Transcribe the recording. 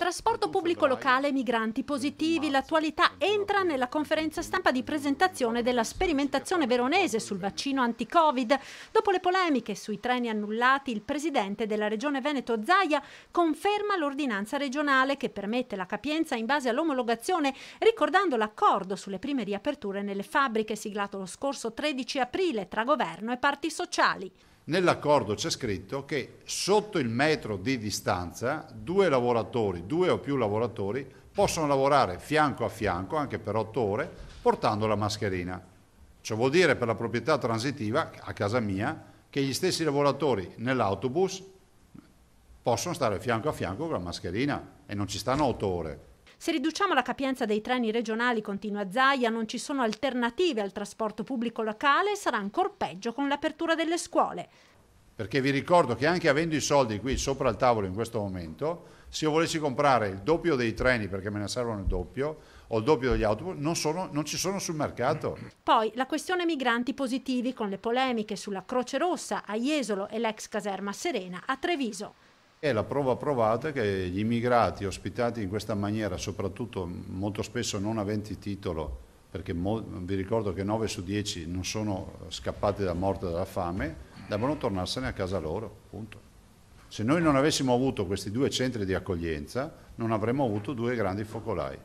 Trasporto pubblico locale, migranti positivi, l'attualità entra nella conferenza stampa di presentazione della sperimentazione veronese sul vaccino anti-Covid. Dopo le polemiche sui treni annullati, il presidente della regione Veneto Zaia conferma l'ordinanza regionale che permette la capienza in base all'omologazione, ricordando l'accordo sulle prime riaperture nelle fabbriche siglato lo scorso 13 aprile tra governo e parti sociali. Nell'accordo c'è scritto che sotto il metro di distanza due lavoratori, due o più lavoratori, possono lavorare fianco a fianco, anche per otto ore, portando la mascherina. Ciò vuol dire per la proprietà transitiva, a casa mia, che gli stessi lavoratori nell'autobus possono stare fianco a fianco con la mascherina e non ci stanno otto ore. Se riduciamo la capienza dei treni regionali, continua Zaia, non ci sono alternative al trasporto pubblico locale e sarà ancora peggio con l'apertura delle scuole. Perché vi ricordo che anche avendo i soldi qui sopra il tavolo in questo momento, se io volessi comprare il doppio dei treni perché me ne servono il doppio o il doppio degli autobus, non, sono, non, ci sono sul mercato. Poi la questione migranti positivi con le polemiche sulla Croce Rossa a Jesolo e l'ex caserma Serena a Treviso. È la prova provata che gli immigrati ospitati in questa maniera, soprattutto molto spesso non aventi titolo, perché vi ricordo che 9 su 10 non sono eh, scappati da morte dalla fame, devono tornarsene a casa loro, punto. Se noi non avessimo avuto questi due centri di accoglienza, non avremmo avuto due grandi focolai.